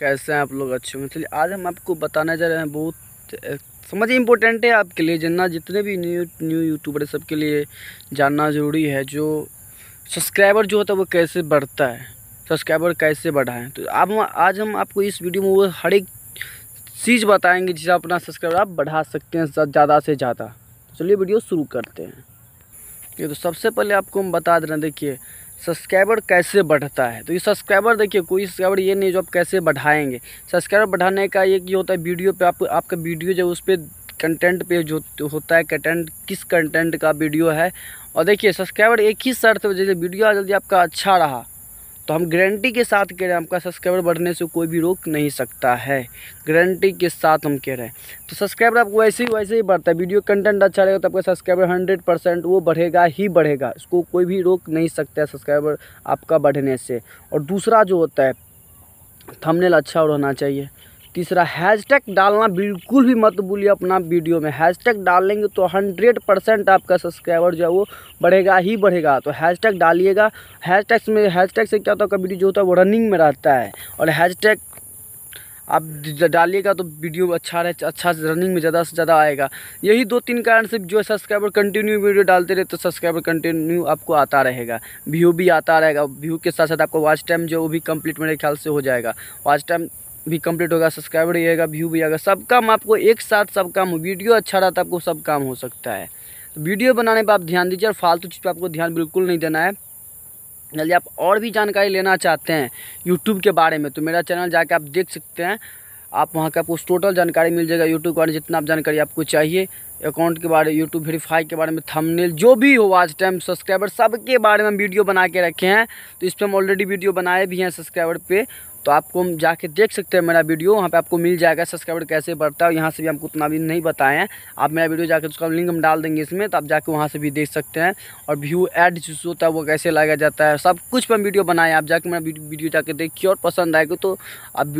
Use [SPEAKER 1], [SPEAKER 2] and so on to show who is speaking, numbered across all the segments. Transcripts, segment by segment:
[SPEAKER 1] कैसे हैं आप लोग अच्छे होंगे चलिए आज हम आपको बताने जा रहे हैं बहुत समझिए इम्पोर्टेंट है आपके लिए जानना जितने भी न्यू न्यू यूट्यूबर सबके लिए जानना ज़रूरी है जो सब्सक्राइबर जो होता है वो कैसे बढ़ता है सब्सक्राइबर कैसे बढ़ाएं तो आप आज हम आपको इस वीडियो में वो हर एक चीज़ बताएँगे जिससे अपना सब्सक्राइबर आप बढ़ा सकते हैं ज़्यादा से ज़्यादा चलिए वीडियो शुरू करते हैं ये तो सबसे पहले आपको हम बता दे रहे हैं देखिए सब्सक्राइबर कैसे बढ़ता है तो ये सब्सक्राइबर देखिए कोई सब्सक्राइबर ये नहीं जो आप कैसे बढ़ाएंगे सब्सक्राइबर बढ़ाने का एक ये होता है वीडियो पे आप आपका वीडियो जो उस पर कंटेंट पे जो होता है कंटेंट किस कंटेंट का वीडियो है और देखिए सब्सक्राइबर एक ही शर्त जैसे वीडियो जल्दी आपका अच्छा रहा तो हम गारंटी के साथ कह रहे हैं आपका सब्सक्राइबर बढ़ने से कोई भी रोक नहीं सकता है गारंटी के साथ हम कह रहे हैं तो सब्सक्राइबर आपको वैसे ही वैसे ही बढ़ता है वीडियो कंटेंट अच्छा रहेगा तो आपका सब्सक्राइबर हंड्रेड परसेंट वो बढ़ेगा ही बढ़ेगा इसको कोई भी रोक नहीं सकता है सब्सक्राइबर आपका बढ़ने से और दूसरा जो होता है थमनेल अच्छा रहना चाहिए तीसरा हैशटैग डालना बिल्कुल भी मत भूलिए अपना वीडियो में हैशटैग डालेंगे तो हंड्रेड परसेंट आपका सब्सक्राइबर जो है वो बढ़ेगा ही बढ़ेगा तो हैशटैग डालिएगा हैशटैग में हैशटैग से क्या होता है वीडियो जो होता है वो रनिंग में रहता है और हैशटैग आप डालिएगा तो वीडियो अच्छा रहे अच्छा रनिंग में ज़्यादा से ज़्यादा आएगा यही दो तीन कारण से जो है सब्सक्राइबर कंटिन्यू वीडियो डालते रहे तो सब्सक्राइबर कंटिन्यू आपको आता रहेगा व्यू भी आता रहेगा व्यू के साथ साथ आपका वॉच टाइम जो वो भी कंप्लीट मेरे ख्याल से हो जाएगा वॉच टाइम भी कंप्लीट होगा सब्सक्राइबर भी आएगा व्यू भी आएगा सब काम आपको एक साथ सब काम हो वीडियो अच्छा रहा तो आपको सब काम हो सकता है तो वीडियो बनाने पर आप ध्यान दीजिए और फालतू चीज़ पर आपको ध्यान बिल्कुल नहीं देना है यदि आप और भी जानकारी लेना चाहते हैं यूट्यूब के बारे में तो मेरा चैनल जाके आप देख सकते हैं आप वहाँ का आपको टोटल जानकारी मिल जाएगा यूट्यूब के बारे में जितना आप जानकारी आपको चाहिए अकाउंट के बारे में यूट्यूब वेरीफाई के बारे में थंबनेल जो भी हो आज टाइम सब्सक्राइबर सबके बारे में वीडियो बना के रखे हैं तो इस पर हम ऑलरेडी वीडियो बनाए भी हैं सब्सक्राइबर पे तो आपको हम जाके देख सकते हैं मेरा वीडियो वहाँ पे आपको मिल जाएगा सब्सक्राइबर कैसे बढ़ता है यहाँ से भी हमको उतना भी नहीं बताएं आप मेरा वीडियो जाकर उसका लिंक हम डाल देंगे इसमें तो आप जाके वहाँ से भी देख सकते हैं और व्यू एड जिस होता है वो कैसे लगाया जाता है सब कुछ पर वीडियो बनाए आप जाके मेरा वीडियो जाके देखिए और पसंद आएगा तो आप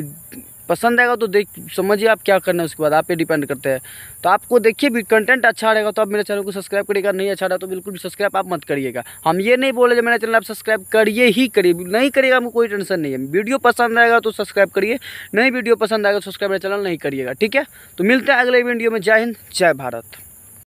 [SPEAKER 1] पसंद आएगा तो देख समझिए आप क्या करना है उसके बाद आप पे डिपेंड करते हैं तो आपको देखिए भी कंटेंट अच्छा रहेगा तो आप मेरे चैनल को सब्सक्राइब करिएगा नहीं अच्छा रहा तो बिल्कुल भी सब्सक्राइब आप मत करिएगा हम ये नहीं बोले रहे मेरा चैनल आप सब्सक्राइब करिए ही करिए नहीं करिएगा हमको कोई टेंशन नहीं है वीडियो पसंद आएगा तो सब्सक्राइब करिए नहीं वीडियो पसंद आएगा तो सब्सक्राइब मेरा चैनल नहीं करिएगा ठीक है तो मिलते हैं अगले वीडियो में जय हिंद जय भारत